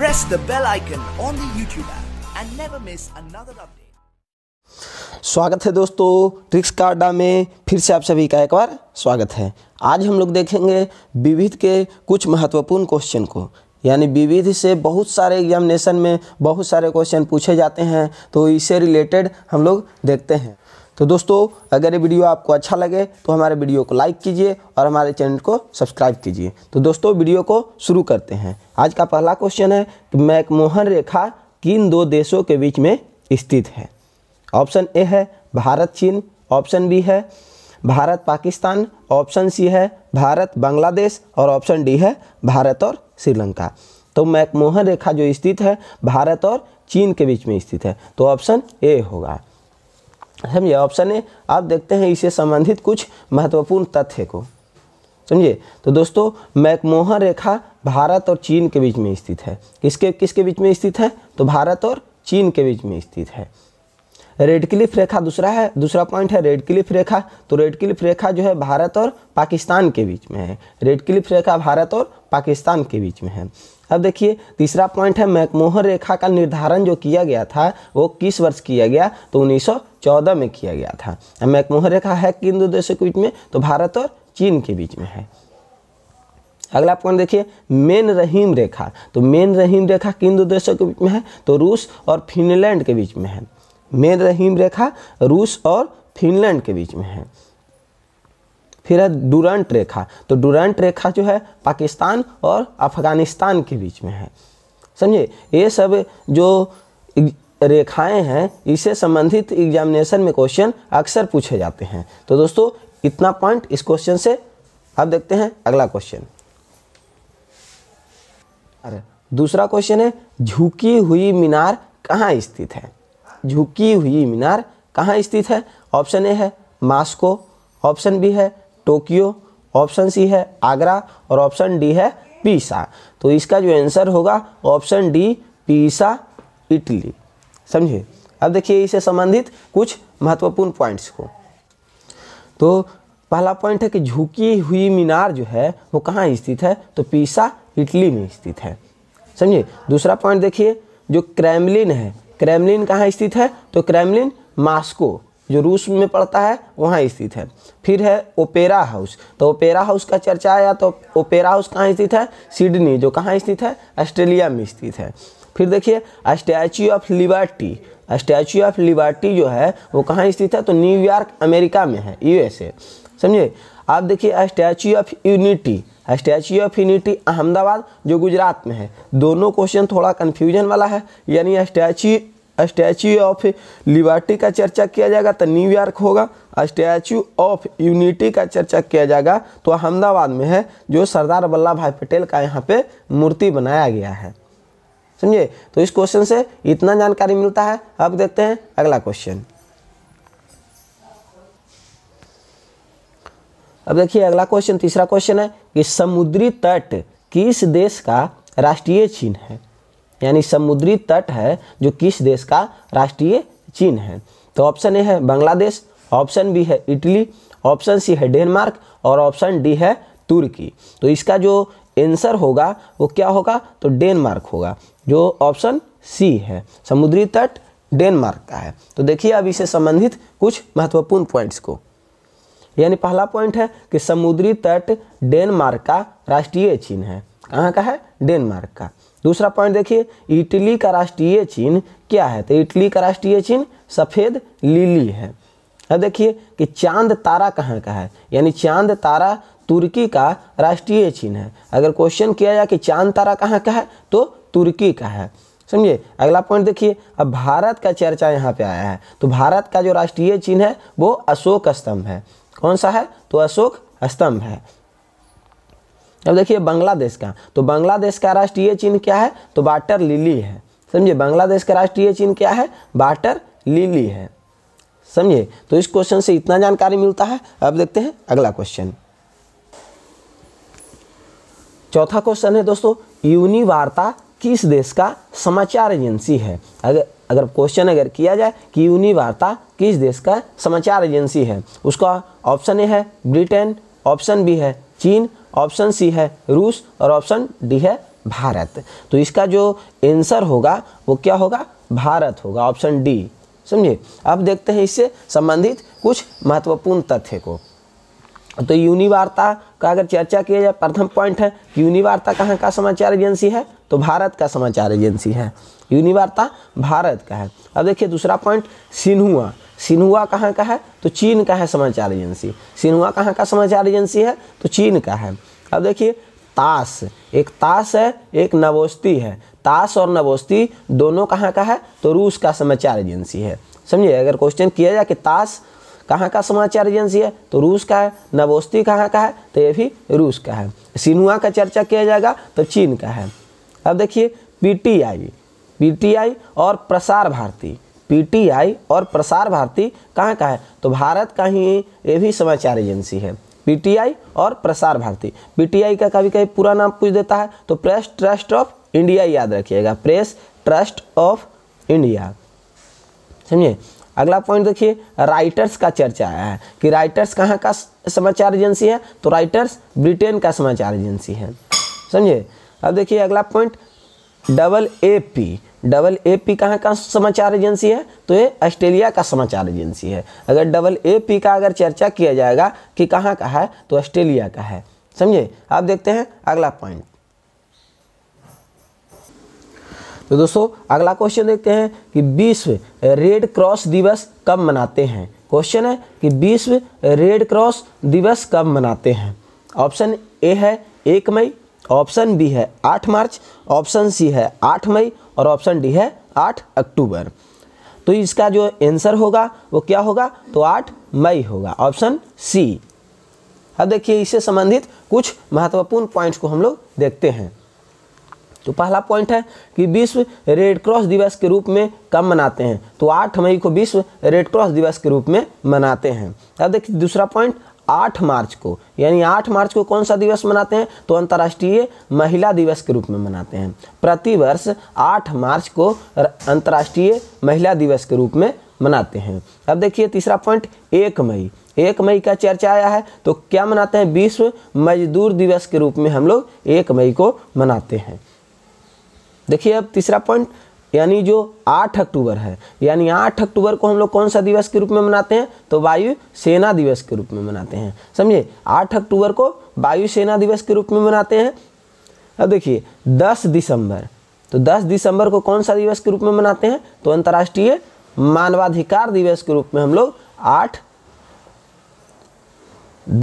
press the bell icon on the YouTube app and never miss another update. स्वागत है दोस्तों tricks कार्डा में फिर से आप सभी का एक बार स्वागत है आज हम लोग देखेंगे विविध के कुछ महत्वपूर्ण क्वेश्चन को यानी विविध से बहुत सारे एग्जामिनेशन में बहुत सारे क्वेश्चन पूछे जाते हैं तो इससे रिलेटेड हम लोग देखते हैं तो दोस्तों अगर ये वीडियो आपको अच्छा लगे तो हमारे वीडियो को लाइक कीजिए और हमारे चैनल को सब्सक्राइब कीजिए तो दोस्तों वीडियो को शुरू करते हैं आज का पहला क्वेश्चन है कि मैकमोहन रेखा किन दो देशों के बीच में स्थित है ऑप्शन ए है भारत चीन ऑप्शन बी है भारत पाकिस्तान ऑप्शन सी है भारत बांग्लादेश और ऑप्शन डी है भारत और श्रीलंका तो मैकमोहन रेखा जो स्थित है भारत और चीन के बीच में स्थित है तो ऑप्शन ए होगा समझिए ऑप्शन है आप देखते हैं इसे संबंधित कुछ महत्वपूर्ण तथ्य को समझिए तो दोस्तों मैकमोहन रेखा भारत और चीन के बीच में स्थित है किसके किसके बीच में स्थित है तो भारत और चीन के बीच में स्थित है रेड क्लिफ रेखा दूसरा है दूसरा पॉइंट है रेड क्लिफ रेखा तो रेड क्लिफ रेखा जो है भारत और पाकिस्तान के बीच में है रेड क्लिफ रेखा भारत और पाकिस्तान के बीच में है अब देखिए तीसरा पॉइंट है मैकमोहन रेखा का निर्धारण जो किया गया था वो किस वर्ष किया गया तो 1914 में किया गया था अब मैकमोहन रेखा है किन दो देशों के बीच में तो भारत और चीन के बीच में है अगला पॉइंट देखिए मेन रहीम रेखा तो मेन रहीम रेखा किन दो देशों के बीच में है तो रूस और फिनलैंड के बीच में है मेन रहीम रेखा रूस और फिनलैंड के बीच में है फिर है डूरंट रेखा तो डूरंट रेखा जो है पाकिस्तान और अफगानिस्तान के बीच में है समझे ये सब जो रेखाएं हैं इसे संबंधित एग्जामिनेशन में क्वेश्चन अक्सर पूछे जाते हैं तो दोस्तों इतना पॉइंट इस क्वेश्चन से अब देखते हैं अगला क्वेश्चन अरे दूसरा क्वेश्चन है झुकी हुई मीनार कहाँ स्थित है झुकी हुई मीनार कहाँ स्थित है ऑप्शन ए है मास्को ऑप्शन बी है टोक्यो ऑप्शन सी है आगरा और ऑप्शन डी है पीसा तो इसका जो आंसर होगा ऑप्शन डी पीसा इटली समझे अब देखिए इससे संबंधित कुछ महत्वपूर्ण पॉइंट्स को तो पहला पॉइंट है कि झुकी हुई मीनार जो है वो कहाँ स्थित है तो पीसा इटली में स्थित है समझिए दूसरा पॉइंट देखिए जो क्रेमलिन है क्रेमलिन कहाँ स्थित है तो क्रेमलिन मास्को जो रूस में पड़ता है वहाँ स्थित है फिर है ओपेरा हाउस तो ओपेरा हाउस का चर्चा आया तो ओपेरा हाउस कहाँ स्थित है सिडनी जो कहाँ स्थित है ऑस्ट्रेलिया में स्थित है फिर देखिए Statue of Liberty Statue of Liberty जो है वो कहाँ स्थित है तो न्यूयॉर्क अमेरिका में है यूएसए समझे आप देखिए Statue of Unity Statue of Unity Ahmedabad जो गुजरात में है दोनों क्वेश्चन थोड़ा कन्फ्यूजन वाला है यानी स्टैचू स्टैचू ऑफ लिबर्टी का चर्चा किया जाएगा तो न्यूयॉर्क होगा स्टैचू ऑफ यूनिटी का चर्चा किया जाएगा तो अहमदाबाद में है जो सरदार वल्लभ भाई पटेल का यहाँ पे मूर्ति बनाया गया है समझे तो इस क्वेश्चन से इतना जानकारी मिलता है अब देखते हैं अगला क्वेश्चन अब देखिए अगला क्वेश्चन तीसरा क्वेश्चन है कि समुद्री तट किस देश का राष्ट्रीय चिन्ह है यानी समुद्री तट है जो किस देश का राष्ट्रीय चिन्ह है तो ऑप्शन ए है बांग्लादेश ऑप्शन बी है इटली ऑप्शन सी है डेनमार्क और ऑप्शन डी है तुर्की तो इसका जो आंसर होगा वो क्या होगा तो डेनमार्क होगा जो ऑप्शन सी है समुद्री तट डेनमार्क का है तो देखिए अब इसे संबंधित कुछ महत्वपूर्ण पॉइंट्स को यानी पहला पॉइंट है कि समुद्री तट डेनमार्क का राष्ट्रीय चिन्ह है कहाँ का है डेनमार्क का दूसरा पॉइंट देखिए इटली का राष्ट्रीय चिन्ह क्या है तो इटली का राष्ट्रीय चिन्ह सफ़ेद लीली है अब देखिए कि चांद तारा कहाँ का है यानी चांद तारा तुर्की का राष्ट्रीय चिन्ह है अगर क्वेश्चन किया जाए कि चांद तारा कहाँ का है तो तुर्की का है समझिए अगला पॉइंट देखिए अब भारत का चर्चा यहाँ पे आया है तो भारत का जो राष्ट्रीय चिन्ह है वो अशोक स्तंभ है कौन सा है तो अशोक स्तंभ है अब देखिए बांग्लादेश का तो बांग्लादेश का राष्ट्रीय चिन्ह क्या है तो वाटर लिली है समझिए बांग्लादेश का राष्ट्रीय चिन्ह क्या है वाटर लिली है समझिए तो इस क्वेश्चन से इतना जानकारी मिलता है अब देखते हैं अगला क्वेश्चन चौथा क्वेश्चन है दोस्तों यूनिवार्ता किस देश का समाचार एजेंसी है अगर अगर क्वेश्चन अगर किया जाए कि यूनिवार्ता किस देश का समाचार एजेंसी है उसका ऑप्शन ए है ब्रिटेन ऑप्शन बी है चीन ऑप्शन सी है रूस और ऑप्शन डी है भारत तो इसका जो आंसर होगा वो क्या होगा भारत होगा ऑप्शन डी समझे अब देखते हैं इससे संबंधित कुछ महत्वपूर्ण तथ्य को तो यूनिवार्ता का अगर चर्चा किया जाए प्रथम पॉइंट है कि यूनिवार्ता कहाँ का समाचार एजेंसी है तो भारत का समाचार एजेंसी है यूनिवार्ता भारत का है अब देखिए दूसरा पॉइंट सिन्हुआ सिनुआ कहाँ का है तो चीन का है समाचार एजेंसी सिनुआ कहाँ का समाचार एजेंसी है तो चीन का है अब देखिए ताश एक ताश है एक नवोस्ती है ताश और नवोस्ती दोनों कहाँ का है तो रूस का समाचार एजेंसी है समझिए अगर क्वेश्चन किया जाए कि ताश कहाँ का समाचार एजेंसी है तो रूस का है नवोस्ती कहाँ का है तो ये भी रूस का है सिनुआ का चर्चा किया जाएगा तो चीन का है अब देखिए पी टी आई और प्रसार भारती पीटीआई और प्रसार भारती कहाँ का है तो भारत का ही ये भी समाचार एजेंसी है पीटीआई और प्रसार भारती पीटीआई का कभी कभी पूरा नाम पूछ देता है तो प्रेस ट्रस्ट ऑफ इंडिया याद रखिएगा प्रेस ट्रस्ट ऑफ इंडिया समझिए अगला पॉइंट देखिए राइटर्स का चर्चा आया है कि राइटर्स कहाँ का समाचार एजेंसी है तो राइटर्स ब्रिटेन का समाचार एजेंसी है समझे अब देखिए अगला point double A P double A P कहाँ का समाचार एजेंसी है तो ये ऑस्ट्रेलिया का समाचार एजेंसी है अगर डबल ए पी का अगर चर्चा किया जाएगा कि कहाँ का है तो ऑस्ट्रेलिया का है समझे आप देखते हैं अगला पॉइंट तो दोस्तों अगला क्वेश्चन देखते हैं कि विश्व रेड क्रॉस दिवस कब मनाते हैं क्वेश्चन है कि विश्व रेड क्रॉस दिवस कब मनाते हैं ऑप्शन ए है एक मई ऑप्शन बी है आठ मार्च ऑप्शन सी है आठ मई और ऑप्शन डी है आठ अक्टूबर तो इसका जो आंसर होगा वो क्या होगा तो आठ मई होगा ऑप्शन सी अब देखिए इससे संबंधित कुछ महत्वपूर्ण पॉइंट्स को हम लोग देखते हैं तो पहला पॉइंट है कि विश्व रेड क्रॉस दिवस के रूप में कब मनाते हैं तो 8 मई को विश्व रेड क्रॉस दिवस के रूप में मनाते हैं अब देखिए दूसरा पॉइंट आठ मार्च को यानी आठ मार्च को कौन सा दिवस मनाते हैं तो अंतर्राष्ट्रीय महिला दिवस के रूप में मनाते हैं प्रतिवर्ष आठ मार्च को अंतर्राष्ट्रीय महिला दिवस के रूप में मनाते हैं अब देखिए तीसरा पॉइंट एक मई एक मई का चर्चा आया है तो क्या मनाते हैं विश्व मजदूर दिवस के रूप में हम लोग एक मई को मनाते हैं देखिए अब तीसरा पॉइंट यानी जो 8 अक्टूबर है यानी 8 अक्टूबर को हम लोग कौन सा दिवस के रूप में मनाते हैं तो वायु सेना दिवस के रूप में मनाते हैं समझे 8 अक्टूबर को वायु सेना दिवस के रूप में मनाते हैं अब देखिए 10 दिसंबर तो 10 दिसंबर को कौन सा दिवस के रूप में मनाते हैं तो अंतर्राष्ट्रीय मानवाधिकार दिवस के रूप में हम लोग आठ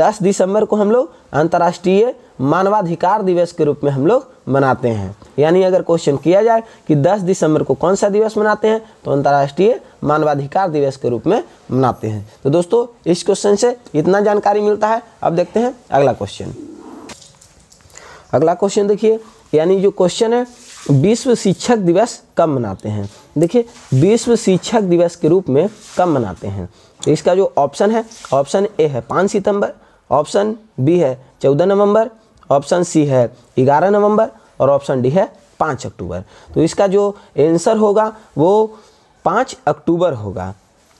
दस दिसंबर को हम लोग अंतर्राष्ट्रीय मानवाधिकार दिवस के रूप में हम लोग मनाते हैं यानी अगर क्वेश्चन किया जाए कि 10 दिसंबर को कौन सा दिवस मनाते हैं तो अंतर्राष्ट्रीय मानवाधिकार दिवस के रूप में मनाते हैं तो दोस्तों इस क्वेश्चन से इतना जानकारी मिलता है अब देखते हैं अगला क्वेश्चन अगला क्वेश्चन देखिए यानी जो क्वेश्चन है विश्व शिक्षक दिवस कब मनाते हैं देखिए विश्व शिक्षक दिवस के रूप में कब मनाते हैं तो इसका जो ऑप्शन है ऑप्शन ए है पाँच सितंबर ऑप्शन बी है चौदह नवंबर ऑप्शन सी है ग्यारह नवंबर और ऑप्शन डी है पाँच अक्टूबर तो इसका जो आंसर होगा वो पाँच अक्टूबर होगा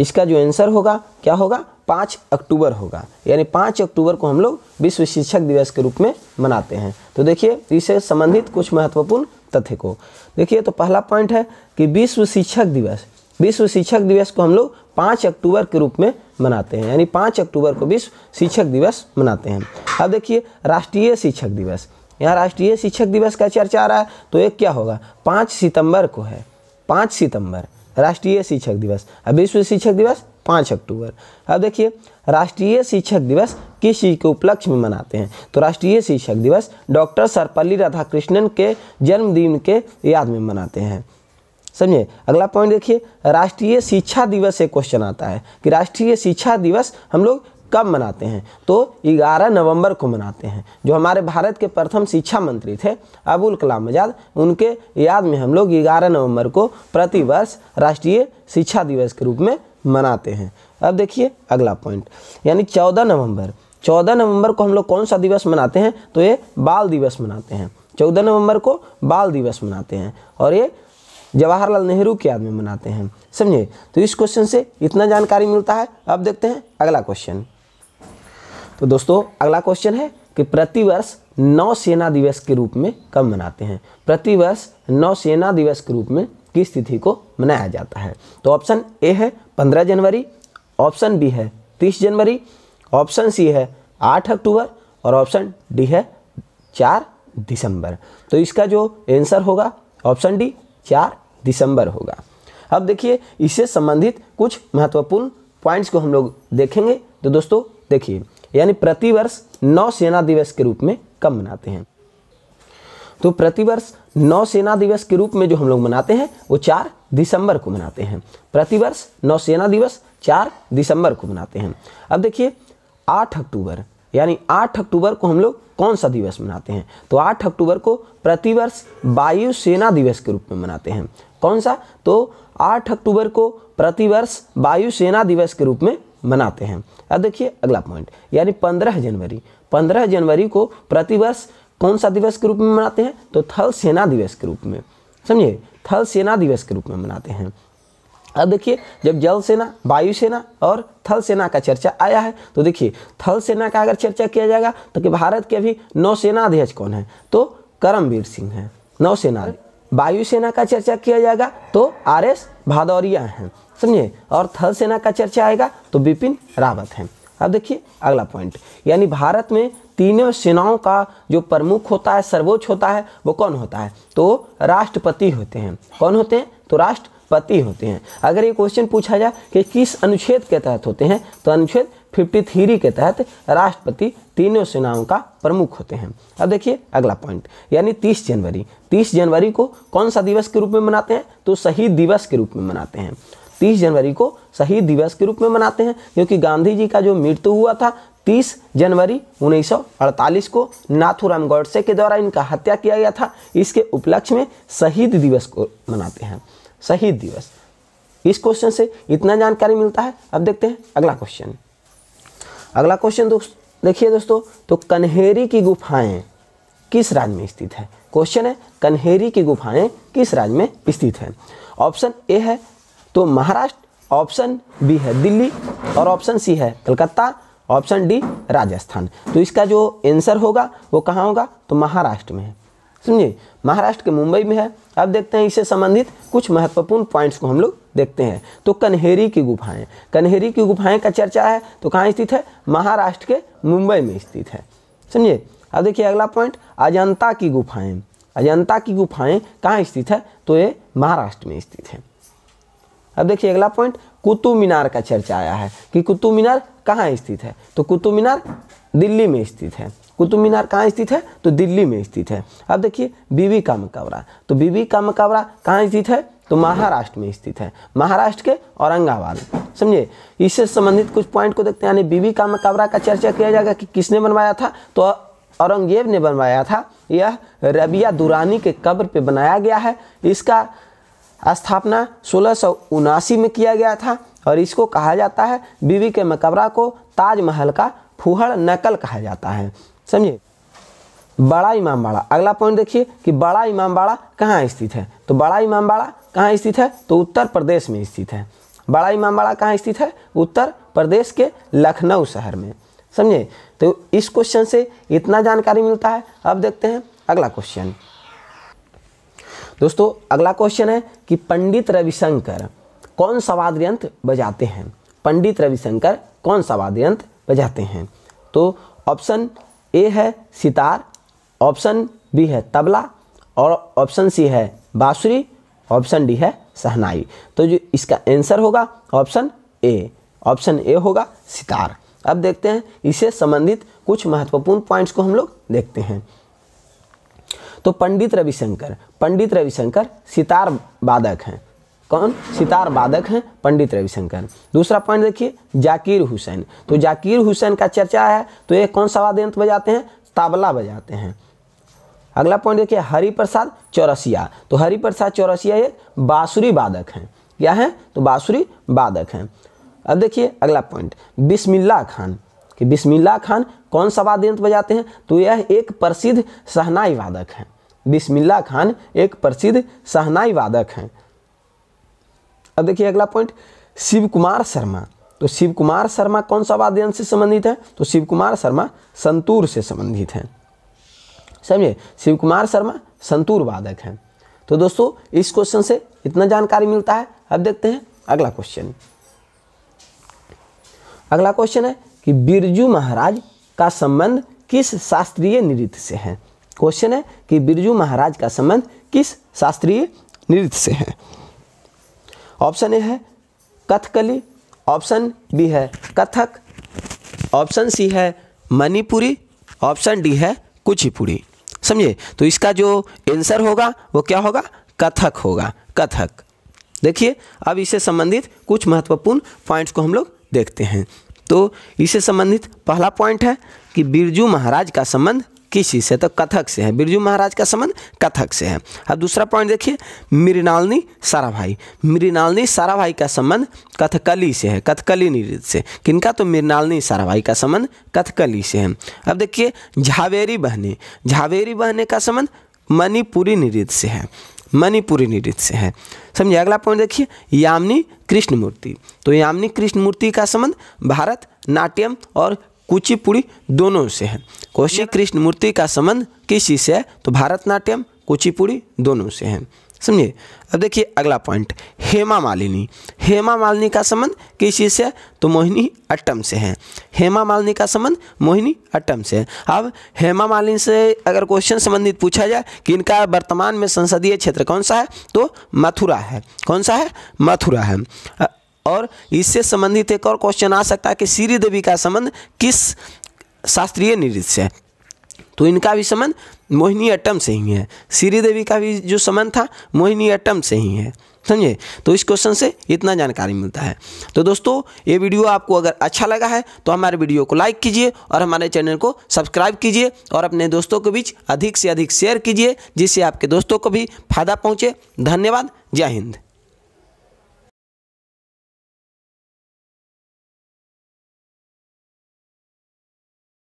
इसका जो आंसर होगा क्या होगा पाँच अक्टूबर होगा यानी पाँच अक्टूबर को हम लोग विश्व शिक्षक दिवस के रूप में मनाते हैं तो देखिए इससे संबंधित कुछ महत्वपूर्ण तथ्य को देखिए तो पहला पॉइंट है कि विश्व शिक्षक दिवस विश्व शिक्षक दिवस को हम लोग पाँच अक्टूबर के रूप में मनाते हैं यानी पाँच अक्टूबर को विश्व शिक्षक दिवस मनाते हैं अब देखिए राष्ट्रीय शिक्षक दिवस यहाँ राष्ट्रीय शिक्षक दिवस का चर्चा आ रहा है तो एक क्या होगा पाँच सितंबर को है पाँच सितंबर राष्ट्रीय शिक्षक दिवस अब विश्व शिक्षक दिवस पाँच अक्टूबर अब देखिए राष्ट्रीय शिक्षक दिवस किस चीज़ के उपलक्ष्य में मनाते हैं तो राष्ट्रीय शिक्षक दिवस डॉक्टर सर्वपल्ली राधाकृष्णन के जन्मदिन के याद में मनाते हैं समझे अगला पॉइंट देखिए राष्ट्रीय शिक्षा दिवस से क्वेश्चन आता है कि राष्ट्रीय शिक्षा दिवस हम लोग कब मनाते हैं तो 11 नवंबर को मनाते हैं जो हमारे भारत के प्रथम शिक्षा मंत्री थे अबुल कलाम आज़ाद उनके याद में हम लोग 11 नवंबर को प्रतिवर्ष राष्ट्रीय शिक्षा दिवस के रूप में मनाते हैं अब देखिए अगला पॉइंट यानी 14 नवंबर 14 नवंबर को हम लोग कौन सा दिवस मनाते हैं तो ये बाल दिवस मनाते हैं चौदह नवंबर को बाल दिवस मनाते हैं और ये जवाहरलाल नेहरू की याद में मनाते हैं समझे तो इस क्वेश्चन से इतना जानकारी मिलता है अब देखते हैं अगला क्वेश्चन तो दोस्तों अगला क्वेश्चन है कि प्रतिवर्ष नौसेना दिवस के रूप में कब मनाते हैं प्रतिवर्ष नौसेना दिवस के रूप में किस तिथि को मनाया जाता है तो ऑप्शन ए है पंद्रह जनवरी ऑप्शन बी है तीस जनवरी ऑप्शन सी है आठ अक्टूबर और ऑप्शन डी है चार दिसंबर तो इसका जो आंसर होगा ऑप्शन डी चार दिसंबर होगा अब देखिए इससे संबंधित कुछ महत्वपूर्ण पॉइंट्स को हम लोग देखेंगे तो दोस्तों देखिए यानी प्रतिवर्ष नौ सेना दिवस के रूप में कब मनाते हैं तो प्रतिवर्ष नौसेना दिवस के रूप में जो हम लोग मनाते हैं वो चार दिसंबर को मनाते हैं प्रतिवर्ष नौसेना दिवस चार दिसंबर को मनाते हैं अब देखिए आठ अक्टूबर यानी आठ अक्टूबर को हम लोग कौन सा दिवस मनाते हैं तो आठ अक्टूबर को प्रतिवर्ष वायुसेना दिवस के रूप में मनाते हैं कौन सा तो आठ अक्टूबर को प्रतिवर्ष वायुसेना दिवस के रूप में मनाते हैं अब देखिए अगला पॉइंट यानी पंद्रह जनवरी पंद्रह जनवरी को प्रतिवर्ष कौन सा दिवस के रूप में मनाते हैं तो थल सेना दिवस के रूप में समझिए थल सेना दिवस के रूप में मनाते हैं अब देखिए जब जल सेना वायु सेना और थल सेना का चर्चा आया है तो देखिए थल सेना का अगर चर्चा किया जाएगा तो कि भारत के अभी नौसेना अध्यक्ष कौन है तो करमवीर सिंह है नौसेना वायुसेना का चर्चा किया जाएगा तो आर एस भादौरिया हैं समझे और थल सेना का चर्चा आएगा तो बिपिन रावत हैं अब देखिए अगला पॉइंट यानी भारत में तीनों सेनाओं का जो प्रमुख होता है सर्वोच्च होता है वो कौन होता है तो राष्ट्रपति होते हैं कौन होते हैं तो राष्ट्रपति होते हैं अगर ये क्वेश्चन पूछा जाए कि किस अनुच्छेद के तहत होते हैं तो अनुच्छेद फिफ्टी थ्री के तहत राष्ट्रपति तीनों सेनाओं का प्रमुख होते हैं अब देखिए अगला पॉइंट यानी 30 जनवरी 30 जनवरी को कौन सा दिवस के रूप में मनाते हैं तो शहीद दिवस के रूप में मनाते हैं 30 जनवरी को शहीद दिवस के रूप में मनाते हैं क्योंकि गांधी जी का जो मृत्यु हुआ था 30 जनवरी 1948 को नाथुराम गौडसे के द्वारा इनका हत्या किया गया था इसके उपलक्ष्य में शहीद दिवस को मनाते हैं शहीद दिवस इस क्वेश्चन से इतना जानकारी मिलता है अब देखते हैं अगला क्वेश्चन अगला क्वेश्चन दोस्त देखिए दोस्तों तो कन्हेरी की गुफाएं किस राज्य में स्थित है क्वेश्चन है कन्हेरी की गुफाएं किस राज्य में स्थित है ऑप्शन ए है तो महाराष्ट्र ऑप्शन बी है दिल्ली और ऑप्शन सी है कलकत्ता ऑप्शन डी राजस्थान तो इसका जो आंसर होगा वो कहाँ होगा तो महाराष्ट्र में है समझिए महाराष्ट्र के मुंबई में है अब देखते हैं इससे संबंधित कुछ महत्वपूर्ण पॉइंट्स को हम लोग देखते हैं तो कन्हेरी की गुफाएं कन्हेरी की गुफाएं का चर्चा है तो कहाँ स्थित है महाराष्ट्र के मुंबई में स्थित है समझिए अब देखिए अगला पॉइंट अजंता की गुफाएं अजंता की गुफाएं कहाँ स्थित है तो ये महाराष्ट्र में स्थित है अब देखिए अगला पॉइंट कुतुब मीनार का चर्चा आया है कि कुतुब मीनार कहाँ स्थित है तो कुतुब मीनार दिल्ली में स्थित है कुतुब मीनार कहाँ स्थित है तो दिल्ली में स्थित है अब देखिए बीबी का मकबरा तो बीबी का मकबरा कहाँ स्थित है तो महाराष्ट्र में स्थित है महाराष्ट्र के औरंगाबाद समझे इससे संबंधित कुछ पॉइंट को देखते हैं यानी बीबी का मकबरा का चर्चा किया जाएगा कि किसने बनवाया था तो औरंगजेब ने बनवाया था यह रबिया दुरानी के कब्र पे बनाया गया है इसका स्थापना सोलह में किया गया था और इसको कहा जाता है बीबी के मकबरा को ताजमहल का फूहड़ नकल कहा जाता है समझिए बड़ा इमाम बाड़ा अगला पॉइंट देखिए कि बड़ा इमाम बाड़ा कहाँ स्थित है तो बड़ा इमाम बाड़ा कहाँ स्थित है तो उत्तर प्रदेश में स्थित है बड़ा इमाम बाड़ा कहाँ स्थित है उत्तर प्रदेश के लखनऊ शहर में समझे तो इस क्वेश्चन से इतना जानकारी मिलता है अब देखते हैं अगला क्वेश्चन दोस्तों अगला क्वेश्चन है कि पंडित रविशंकर कौन सा वाद्य यंत्र बजाते हैं पंडित रविशंकर कौन सा वाद्य यंत्र बजाते हैं तो ऑप्शन ए है सितार ऑप्शन बी है तबला और ऑप्शन सी है बाँसुरी ऑप्शन डी है सहनाई तो जो इसका आंसर होगा ऑप्शन ए ऑप्शन ए होगा सितार अब देखते हैं इससे संबंधित कुछ महत्वपूर्ण पॉइंट्स को हम लोग देखते हैं तो पंडित रविशंकर पंडित रविशंकर सितार वादक हैं कौन सितार वादक हैं पंडित रविशंकर दूसरा पॉइंट देखिए जाकिर हुसैन तो जाकिर हुसैन का चर्चा है तो ये कौन सा वाद्य यंत्र बजाते हैं ताबला बजाते हैं अगला पॉइंट देखिए हरिप्रसाद चौरसिया तो हरिप्रसाद चौरसिया ये बाँसुरी वादक हैं क्या है तो बाँसुरी वादक हैं अब देखिए अगला पॉइंट बिस्मिल्ला खान कि बिस्मिल्ला खान कौन सा वाद्य यंत्र बजाते हैं तो यह एक प्रसिद्ध सहनाई वादक हैं बिस्मिल्ला खान एक प्रसिद्ध सहनाई वादक हैं अब देखिए अगला पॉइंट शिव कुमार शर्मा तो शिव कुमार शर्मा कौन सा वाद्य से संबंधित है तो शिव कुमार शर्मा संतूर से संबंधित है समझे शिव कुमार शर्मा संतूर वादक हैं तो दोस्तों इस क्वेश्चन से इतना जानकारी मिलता है अब देखते हैं अगला क्वेश्चन अगला क्वेश्चन है कि बिरजू महाराज का संबंध किस शास्त्रीय नृत्य से है क्वेश्चन है कि बिरजू महाराज का संबंध किस शास्त्रीय नृत्य से है ऑप्शन ए है कथकली ऑप्शन बी है कथक ऑप्शन सी है मणिपुरी ऑप्शन डी है कुचिपुड़ी समझे तो इसका जो आंसर होगा वो क्या होगा कथक होगा कथक देखिए अब इससे संबंधित कुछ महत्वपूर्ण पॉइंट्स को हम लोग देखते हैं तो इससे संबंधित पहला पॉइंट है कि बिरजू महाराज का संबंध किसी से तो कथक से है बिरजू महाराज का संबंध कथक से है अब दूसरा पॉइंट देखिए मृणालिनी साराभाई मृणालिनी साराभाई का संबंध कथकली से है कथकली नृत्य से किनका तो मृणालिनी साराभाई का संबंध कथकली से है अब देखिए झावेरी बहने झावेरी बहने का संबंध मणिपुरी नृत्य से है मणिपुरी नृत्य से है समझिए अगला पॉइंट देखिए यामिनी कृष्णमूर्ति तो यामिनी कृष्णमूर्ति का संबंध भारत नाट्यम और कुचिपुड़ी दोनों से है कौशिक कृष्ण मूर्ति का संबंध किसी से है तो भारतनाट्यम कुचिपुड़ी दोनों से है समझिए अब देखिए अगला पॉइंट हेमा मालिनी हेमा मालिनी का संबंध किसी से तो मोहिनी अट्टम से है हेमा मालिनी का संबंध मोहिनी अट्टम से है अब हेमा मालिनी से अगर क्वेश्चन संबंधित पूछा जाए कि इनका वर्तमान में संसदीय क्षेत्र कौन सा है तो मथुरा है कौन सा है मथुरा है और इससे संबंधित एक और क्वेश्चन आ सकता है कि श्री देवी का संबंध किस शास्त्रीय नृत्य से है तो इनका भी संबंध मोहिनी अट्टम से ही है श्रीदेवी का भी जो संबंध था मोहिनी अट्टम से ही है समझे तो इस क्वेश्चन से इतना जानकारी मिलता है तो दोस्तों ये वीडियो आपको अगर अच्छा लगा है तो हमारे वीडियो को लाइक कीजिए और हमारे चैनल को सब्सक्राइब कीजिए और अपने दोस्तों के बीच अधिक से अधिक शेयर कीजिए जिससे आपके दोस्तों को भी फायदा पहुँचे धन्यवाद जय हिंद